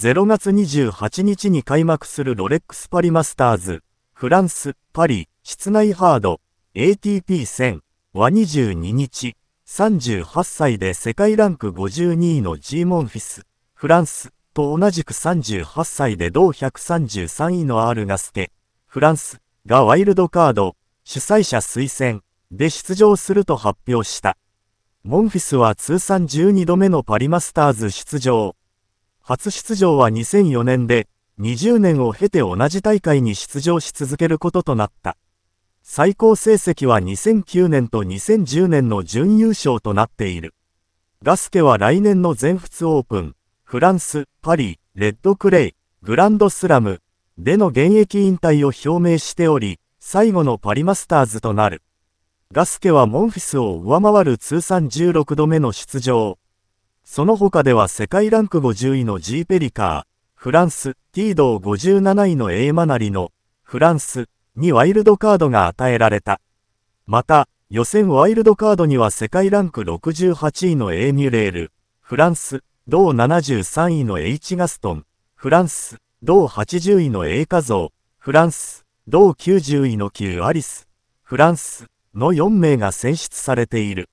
0月28日に開幕するロレックスパリマスターズ、フランス、パリ、室内ハード、ATP 戦は22日、38歳で世界ランク52位のジーモンフィス、フランスと同じく38歳で同133位のアールガステ、フランスがワイルドカード、主催者推薦で出場すると発表した。モンフィスは通算12度目のパリマスターズ出場。初出場は2004年で、20年を経て同じ大会に出場し続けることとなった。最高成績は2009年と2010年の準優勝となっている。ガスケは来年の全仏オープン、フランス、パリ、レッドクレイ、グランドスラムでの現役引退を表明しており、最後のパリマスターズとなる。ガスケはモンフィスを上回る通算16度目の出場、その他では世界ランク50位の G ペリカー、フランス、ティードを57位の A マナリの、フランス、にワイルドカードが与えられた。また、予選ワイルドカードには世界ランク68位の A ミュレール、フランス、同73位の H ガストン、フランス、同80位の A カゾー、フランス、同90位の Q アリス、フランス、の4名が選出されている。